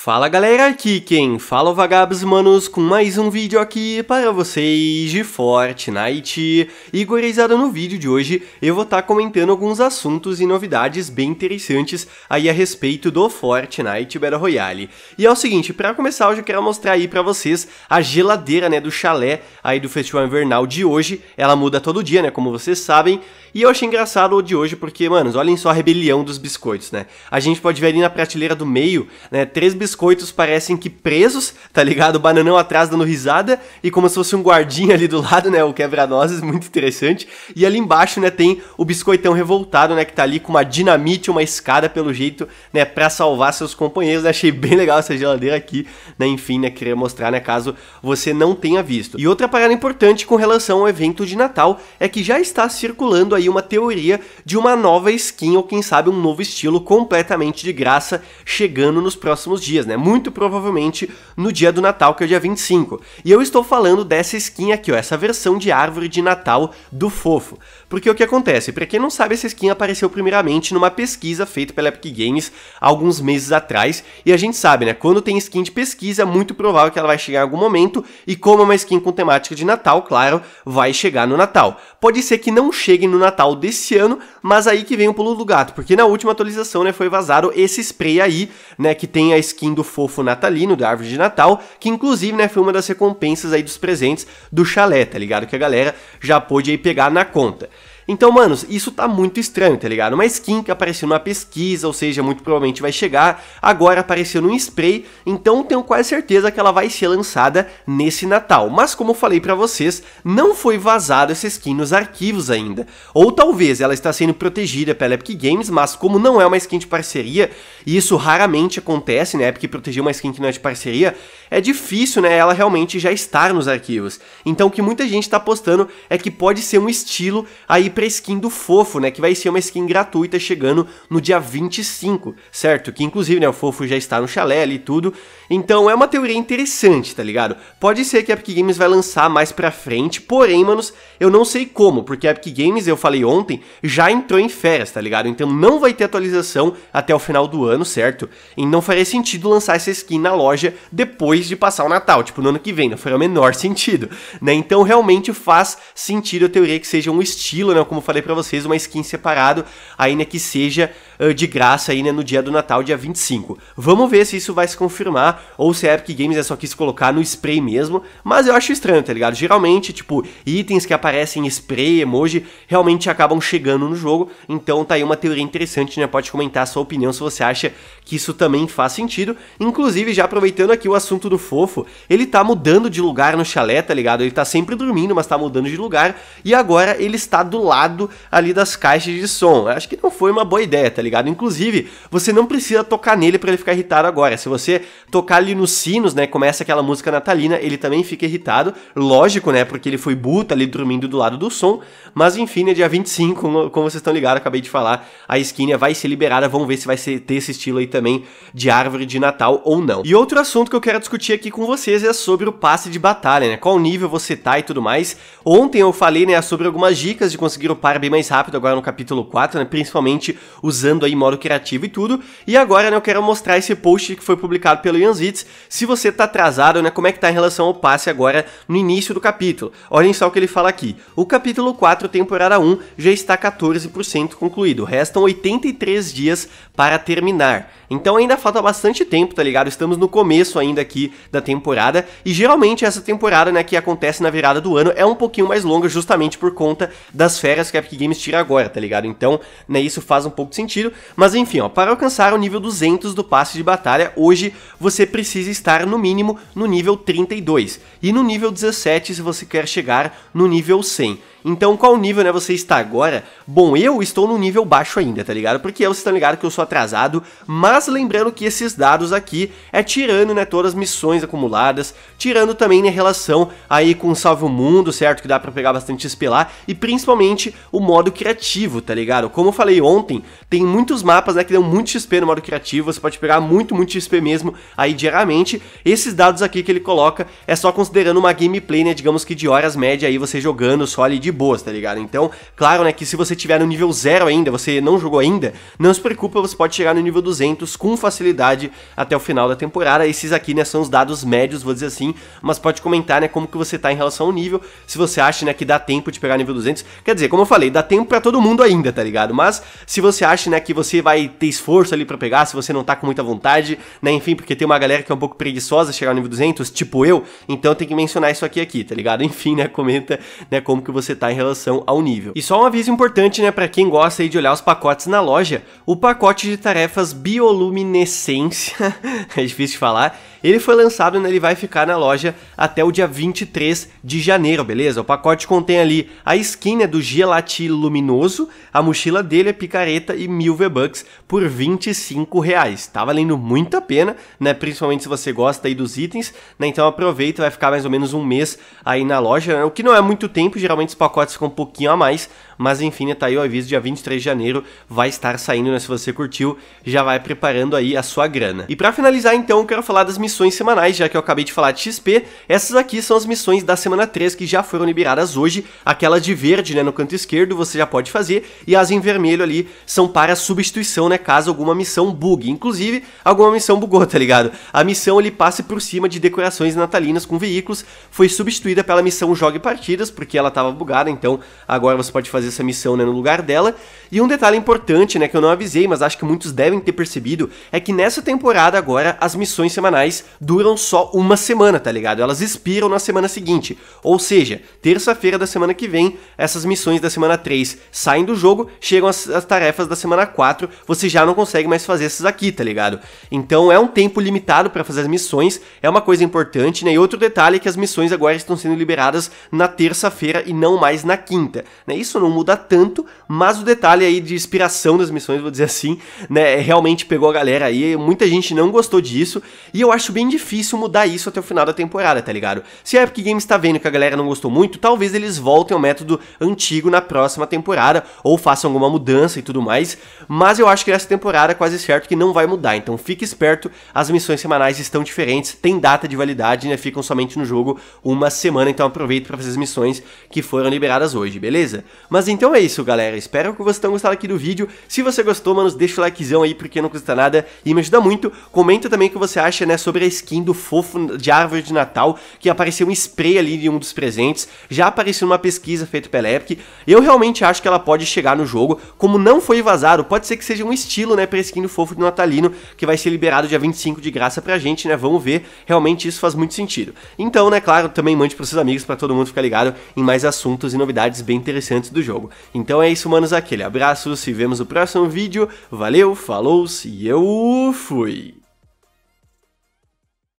Fala galera, aqui quem fala é o Vagabos Manos com mais um vídeo aqui para vocês de Fortnite. E gurizada, no vídeo de hoje eu vou estar tá comentando alguns assuntos e novidades bem interessantes aí a respeito do Fortnite Battle Royale. E é o seguinte, para começar eu já quero mostrar aí para vocês a geladeira né, do chalé aí do Festival Invernal de hoje. Ela muda todo dia né, como vocês sabem. E eu achei engraçado o de hoje porque, manos, olhem só a rebelião dos biscoitos né. A gente pode ver ali na prateleira do meio, né, três biscoitos biscoitos parecem que presos, tá ligado? O bananão atrás dando risada e como se fosse um guardinha ali do lado, né? O quebra-nozes, muito interessante. E ali embaixo, né, tem o biscoitão revoltado, né? Que tá ali com uma dinamite, uma escada, pelo jeito, né? Pra salvar seus companheiros, né? Achei bem legal essa geladeira aqui, né? Enfim, né? Queria mostrar, né? Caso você não tenha visto. E outra parada importante com relação ao evento de Natal é que já está circulando aí uma teoria de uma nova skin ou quem sabe um novo estilo completamente de graça chegando nos próximos dias dias, né? Muito provavelmente no dia do Natal, que é o dia 25. E eu estou falando dessa skin aqui, ó, essa versão de árvore de Natal do Fofo. Porque o que acontece? Para quem não sabe, essa skin apareceu primeiramente numa pesquisa feita pela Epic Games alguns meses atrás, e a gente sabe, né? Quando tem skin de pesquisa, é muito provável que ela vai chegar em algum momento, e como é uma skin com temática de Natal, claro, vai chegar no Natal. Pode ser que não chegue no Natal desse ano, mas aí que vem o pulo do gato, porque na última atualização, né, foi vazado esse spray aí, né, que tem a skin do fofo natalino, da árvore de Natal, que inclusive né, foi uma das recompensas aí dos presentes do chalé, tá ligado? Que a galera já pôde aí pegar na conta. Então, manos, isso tá muito estranho, tá ligado? Uma skin que apareceu numa pesquisa, ou seja, muito provavelmente vai chegar, agora apareceu num spray, então tenho quase certeza que ela vai ser lançada nesse Natal. Mas como eu falei para vocês, não foi vazado essa skin nos arquivos ainda. Ou talvez ela está sendo protegida pela Epic Games, mas como não é uma skin de parceria, e isso raramente acontece, né, Porque proteger uma skin que não é de parceria, é difícil, né, ela realmente já estar nos arquivos. Então o que muita gente tá postando é que pode ser um estilo aí pra skin do Fofo, né? Que vai ser uma skin gratuita chegando no dia 25, certo? Que inclusive, né, o Fofo já está no chalé e tudo. Então é uma teoria interessante, tá ligado? Pode ser que a Epic Games vai lançar mais pra frente, porém, manos, eu não sei como, porque a Epic Games, eu falei ontem, já entrou em férias, tá ligado? Então não vai ter atualização até o final do ano, certo? E não faria sentido lançar essa skin na loja depois de passar o Natal, tipo no ano que vem, não faria o menor sentido, né? Então realmente faz sentido a teoria que seja um estilo, né? como falei para vocês, uma skin separado, ainda que seja ah, de graça aí, né, no dia do Natal, dia 25. Vamos ver se isso vai se confirmar ou se a Epic Games é só quis colocar no spray mesmo, mas eu acho estranho, tá ligado? Geralmente, tipo, itens que aparecem em spray, emoji, realmente acabam chegando no jogo, então tá aí uma teoria interessante, né? Pode comentar a sua opinião se você acha que isso também faz sentido. Inclusive, já aproveitando aqui o assunto do fofo, ele tá mudando de lugar no chalé, tá ligado? Ele tá sempre dormindo, mas tá mudando de lugar, e agora ele está do lado ali das caixas de som. Acho que não foi uma boa ideia, tá ligado? ligado? Inclusive, você não precisa tocar nele para ele ficar irritado agora. Se você tocar ali nos sinos, né, começa aquela música natalina, ele também fica irritado. Lógico, né, porque ele foi buta tá ali dormindo do lado do som. Mas enfim, né, dia 25, como, vocês estão ligados, acabei de falar, a skin vai ser liberada. Vamos ver se vai ser, ter esse estilo aí também de árvore de Natal ou não. E outro assunto que eu quero discutir aqui com vocês é sobre o passe de batalha, né? Qual nível você tá e tudo mais. Ontem eu falei, né, sobre algumas dicas de conseguir o par bem mais rápido agora no capítulo 4, né? Principalmente usando criando aí modo criativo e tudo. E agora, né, eu quero mostrar esse post que foi publicado pelo Ian Zitz, se você tá atrasado, né, como é que tá em relação ao passe agora no início do capítulo. Olhem só o que ele fala aqui. O capítulo 4, temporada 1, já está 14% concluído. Restam 83 dias para terminar. Então ainda falta bastante tempo, tá ligado? Estamos no começo ainda aqui da temporada e geralmente essa temporada, né, que acontece na virada do ano é um pouquinho mais longa justamente por conta das férias que a Epic Games tira agora, tá ligado? Então, né, isso faz um pouco de sentido mas enfim, ó, para alcançar o nível 200 do passe de batalha, hoje você precisa estar no mínimo no nível 32 e no nível 17 se você quer chegar no nível 100. Então, qual nível né, você está agora? Bom, eu estou no nível baixo ainda, tá ligado? Porque eu, vocês estão ligados que eu sou atrasado, mas lembrando que esses dados aqui é tirando, né, todas as missões acumuladas, tirando também, né, relação aí com Salve o Mundo, certo? Que dá pra pegar bastante xp lá e principalmente o modo criativo, tá ligado? Como eu falei ontem, tem muitos mapas, né, que dão muito XP no modo criativo, você pode pegar muito, muito XP mesmo aí diariamente. Esses dados aqui que ele coloca é só considerando uma gameplay, né, digamos que de horas média aí você jogando só ali de de boas, tá ligado? Então, claro, né, que se você tiver no nível 0 ainda, você não jogou ainda, não se preocupa, você pode chegar no nível 200 com facilidade até o final da temporada. Esses aqui, né, são os dados médios, vou dizer assim, mas pode comentar, né, como que você tá em relação ao nível, se você acha, né, que dá tempo de pegar nível 200. Quer dizer, como eu falei, dá tempo para todo mundo ainda, tá ligado? Mas se você acha, né, que você vai ter esforço ali para pegar, se você não tá com muita vontade, né, enfim, porque tem uma galera que é um pouco preguiçosa chegar no nível 200, tipo eu, então tem que mencionar isso aqui aqui, tá ligado? Enfim, né, comenta, né, como que você está em relação ao nível. E só um aviso importante, né, para quem gosta aí de olhar os pacotes na loja, o pacote de tarefas bioluminescência, é difícil de falar, ele foi lançado e né, ele vai ficar na loja até o dia 23 de janeiro, beleza? O pacote contém ali a skin né, do Gelati Luminoso, a mochila dele, a picareta e mil V-Bucks por 25 reais. Tá valendo muito a pena, né? Principalmente se você gosta aí dos itens, né? Então aproveita, vai ficar mais ou menos um mês aí na loja, né? o que não é muito tempo, geralmente os pacotes pacotes com um pouquinho a mais, mas enfim, né, tá aí o aviso, dia 23 de janeiro vai estar saindo, né? Se você curtiu, já vai preparando aí a sua grana. E para finalizar, então, eu quero falar das missões semanais, já que eu acabei de falar de XP, essas aqui são as missões da semana 3 que já foram liberadas hoje, aquela de verde, né, no canto esquerdo, você já pode fazer, e as em vermelho ali são para substituição, né, caso alguma missão bugue, inclusive alguma missão bugou, tá ligado? A missão ele passe por cima de decorações natalinas com veículos, foi substituída pela missão Jogue Partidas, porque ela tava bugada, temporada, então agora você pode fazer essa missão né, no lugar dela. E um detalhe importante, né, que eu não avisei, mas acho que muitos devem ter percebido, é que nessa temporada agora as missões semanais duram só uma semana, tá ligado? Elas expiram na semana seguinte. Ou seja, terça-feira da semana que vem, essas missões da semana 3 saem do jogo, chegam as, as tarefas da semana 4, você já não consegue mais fazer essas aqui, tá ligado? Então é um tempo limitado para fazer as missões, é uma coisa importante, né? E outro detalhe é que as missões agora estão sendo liberadas na terça-feira e não mais mais na quinta. Né? Isso não muda tanto, mas o detalhe aí de inspiração das missões, vou dizer assim, né, realmente pegou a galera aí, muita gente não gostou disso, e eu acho bem difícil mudar isso até o final da temporada, tá ligado? Se a Epic Games tá vendo que a galera não gostou muito, talvez eles voltem ao método antigo na próxima temporada, ou façam alguma mudança e tudo mais, mas eu acho que nessa temporada é quase certo que não vai mudar, então fique esperto, as missões semanais estão diferentes, tem data de validade, né, ficam somente no jogo uma semana, então aproveite para fazer as missões que foram ali liberadas hoje, beleza? Mas então é isso, galera. Espero que vocês tenham gostado aqui do vídeo. Se você gostou, mano, deixa o likezão aí, porque não custa nada e me ajuda muito. Comenta também o que você acha, né, sobre a skin do fofo de árvore de Natal, que apareceu um spray ali de um dos presentes. Já apareceu numa pesquisa feita pela Epic. Eu realmente acho que ela pode chegar no jogo. Como não foi vazado, pode ser que seja um estilo, né, pra skin do fofo de Natalino, que vai ser liberado dia 25 de graça pra gente, né? Vamos ver. Realmente isso faz muito sentido. Então, né, claro, também mande pros seus amigos para todo mundo ficar ligado em mais assuntos e novidades bem interessantes do jogo. Então é isso, manos, aquele abraço, se vemos no próximo vídeo, valeu, falou e eu fui!